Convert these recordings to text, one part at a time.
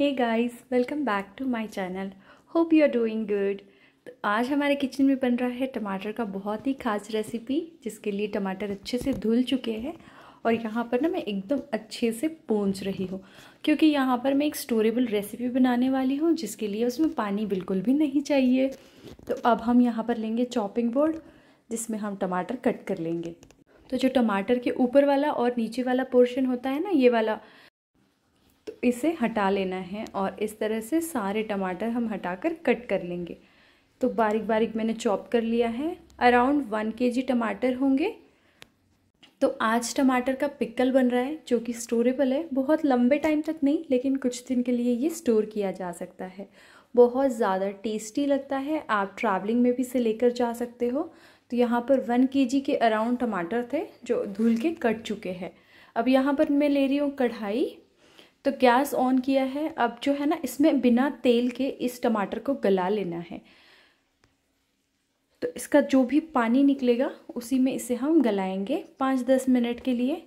hey guys welcome back to my channel hope you are doing good तो आज हमारे kitchen में बन रहा है टमाटर का बहुत ही खास रेसिपी जिसके लिए टमाटर अच्छे से धुल चुके हैं और यहाँ पर ना मैं एकदम अच्छे से पूछ रही हूँ क्योंकि यहाँ पर मैं एक स्टोरेबल रेसिपी बनाने वाली हूँ जिसके लिए उसमें पानी बिल्कुल भी नहीं चाहिए तो अब हम यहाँ पर लेंगे चॉपिंग बोर्ड जिसमें हम टमाटर कट कर लेंगे तो जो टमाटर के ऊपर वाला और नीचे वाला पोर्शन होता है ना ये वाला इसे हटा लेना है और इस तरह से सारे टमाटर हम हटाकर कट कर लेंगे तो बारीक बारीक मैंने चॉप कर लिया है अराउंड वन के जी टमाटर होंगे तो आज टमाटर का पिकल बन रहा है जो कि स्टोरेबल है बहुत लंबे टाइम तक नहीं लेकिन कुछ दिन के लिए ये स्टोर किया जा सकता है बहुत ज़्यादा टेस्टी लगता है आप ट्रैवलिंग में भी इसे लेकर जा सकते हो तो यहाँ पर वन के जी के अराउंड टमाटर थे जो धुल के कट चुके हैं अब यहाँ पर मैं ले रही हूँ कढ़ाई तो गैस ऑन किया है अब जो है ना इसमें बिना तेल के इस टमाटर को गला लेना है तो इसका जो भी पानी निकलेगा उसी में इसे हम गलाएंगे पाँच दस मिनट के लिए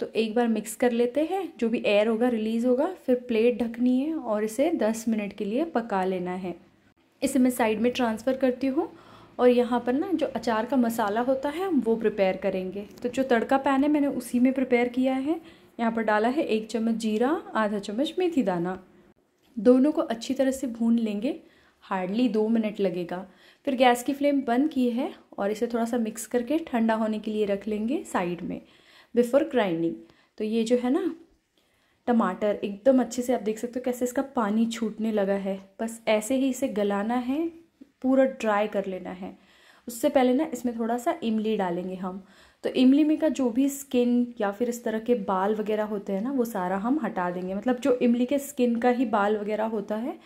तो एक बार मिक्स कर लेते हैं जो भी एयर होगा रिलीज़ होगा फिर प्लेट ढकनी है और इसे दस मिनट के लिए पका लेना है इसे मैं साइड में ट्रांसफ़र करती हूँ और यहाँ पर ना जो अचार का मसाला होता है हम वो प्रिपेयर करेंगे तो जो तड़का पैन है मैंने उसी में प्रिपेयर किया है यहाँ पर डाला है एक चम्मच जीरा आधा चम्मच मेथी दाना दोनों को अच्छी तरह से भून लेंगे हार्डली दो मिनट लगेगा फिर गैस की फ्लेम बंद की है और इसे थोड़ा सा मिक्स करके ठंडा होने के लिए रख लेंगे साइड में बिफोर ग्राइंडिंग तो ये जो है ना टमाटर एकदम अच्छे से आप देख सकते हो कैसे इसका पानी छूटने लगा है बस ऐसे ही इसे गलाना है पूरा ड्राई कर लेना है उससे पहले ना इसमें थोड़ा सा इमली डालेंगे हम तो इमली में का जो भी स्किन या फिर इस तरह के बाल वगैरह होते हैं ना वो सारा हम हटा देंगे मतलब जो इमली के स्किन का ही बाल वगैरह होता है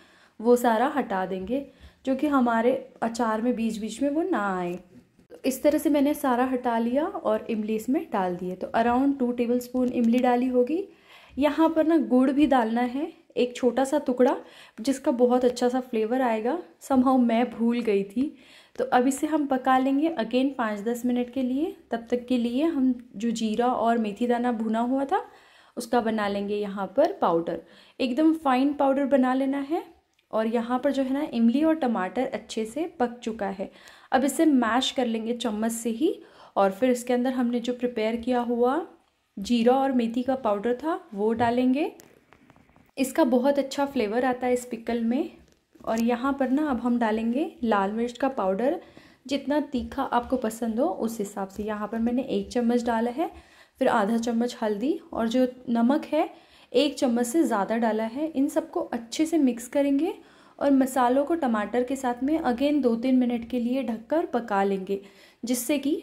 वो सारा हटा देंगे जो कि हमारे अचार में बीच बीच में वो ना आए तो इस तरह से मैंने सारा हटा लिया और इमली इसमें डाल दिए तो अराउंड टू टेबल स्पून इमली डाली होगी यहाँ पर ना गुड़ भी डालना है एक छोटा सा टुकड़ा जिसका बहुत अच्छा सा फ्लेवर आएगा समहाउ मैं भूल गई थी तो अब इसे हम पका लेंगे अगेन पाँच दस मिनट के लिए तब तक के लिए हम जो जीरा और मेथी दाना भुना हुआ था उसका बना लेंगे यहाँ पर पाउडर एकदम फाइन पाउडर बना लेना है और यहाँ पर जो है ना इमली और टमाटर अच्छे से पक चुका है अब इसे मैश कर लेंगे चम्मच से ही और फिर इसके अंदर हमने जो प्रिपेयर किया हुआ जीरा और मेथी का पाउडर था वो डालेंगे इसका बहुत अच्छा फ्लेवर आता है इस पिकल में और यहाँ पर ना अब हम डालेंगे लाल मिर्च का पाउडर जितना तीखा आपको पसंद हो उस हिसाब से यहाँ पर मैंने एक चम्मच डाला है फिर आधा चम्मच हल्दी और जो नमक है एक चम्मच से ज़्यादा डाला है इन सबको अच्छे से मिक्स करेंगे और मसालों को टमाटर के साथ में अगेन दो तीन मिनट के लिए ढककर पका लेंगे जिससे कि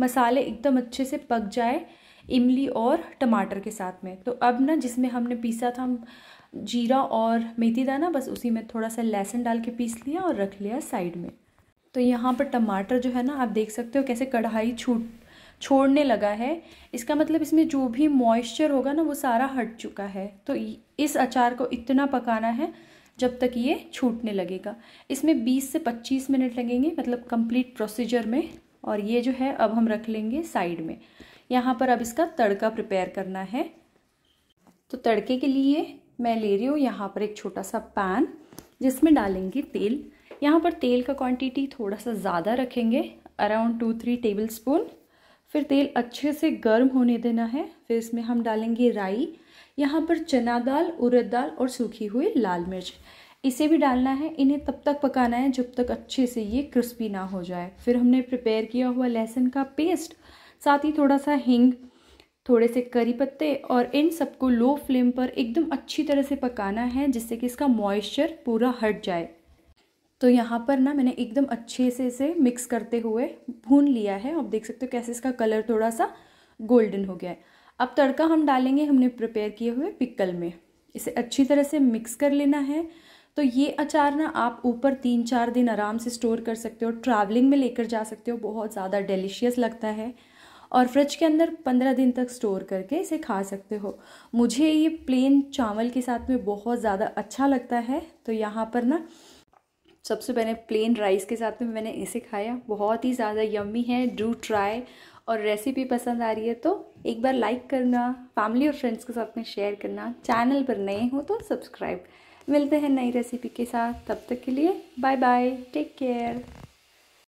मसाले एकदम अच्छे से पक जाए इमली और टमाटर के साथ में तो अब ना जिसमें हमने पीसा था जीरा और मेथी दाना बस उसी में थोड़ा सा लहसुन डाल के पीस लिया और रख लिया साइड में तो यहाँ पर टमाटर जो है ना आप देख सकते हो कैसे कढ़ाई छूट छोड़ने लगा है इसका मतलब इसमें जो भी मॉइस्चर होगा ना वो सारा हट चुका है तो इस अचार को इतना पकाना है जब तक ये छूटने लगेगा इसमें 20 से 25 मिनट लगेंगे मतलब कंप्लीट प्रोसीजर में और ये जो है अब हम रख लेंगे साइड में यहाँ पर अब इसका तड़का प्रिपेयर करना है तो तड़के के लिए मैं ले रही हूँ यहाँ पर एक छोटा सा पैन जिसमें डालेंगे तेल यहाँ पर तेल का क्वांटिटी थोड़ा सा ज़्यादा रखेंगे around two three tablespoon फिर तेल अच्छे से गर्म होने देना है फिर इसमें हम डालेंगे राई यहाँ पर चना दाल उड़द दाल और सूखी हुई लाल मिर्च इसे भी डालना है इन्हें तब तक पकाना है जब तक अच्छे से ये क्रिस्पी ना हो जाए फिर हमने प्रिपेयर किया हुआ लहसुन का पेस्ट साथ ही थोड़ा सा हिंग थोड़े से करी पत्ते और इन सबको लो फ्लेम पर एकदम अच्छी तरह से पकाना है जिससे कि इसका मॉइस्चर पूरा हट जाए तो यहाँ पर ना मैंने एकदम अच्छे से इसे मिक्स करते हुए भून लिया है आप देख सकते हो कैसे इसका कलर थोड़ा सा गोल्डन हो गया है अब तड़का हम डालेंगे हमने प्रिपेयर किए हुए पिकल में इसे अच्छी तरह से मिक्स कर लेना है तो ये अचार ना आप ऊपर तीन चार दिन आराम से स्टोर कर सकते हो ट्रैवलिंग में लेकर जा सकते हो बहुत ज़्यादा डेलीशियस लगता है और फ्रिज के अंदर पंद्रह दिन तक स्टोर करके इसे खा सकते हो मुझे ये प्लेन चावल के साथ में बहुत ज़्यादा अच्छा लगता है तो यहाँ पर ना सबसे पहले प्लेन राइस के साथ में मैंने इसे खाया बहुत ही ज़्यादा यम्मी है डू ट्राई और रेसिपी पसंद आ रही है तो एक बार लाइक करना फैमिली और फ्रेंड्स के साथ में शेयर करना चैनल पर नए हो तो सब्सक्राइब मिलते हैं नई रेसिपी के साथ तब तक के लिए बाय बाय टेक केयर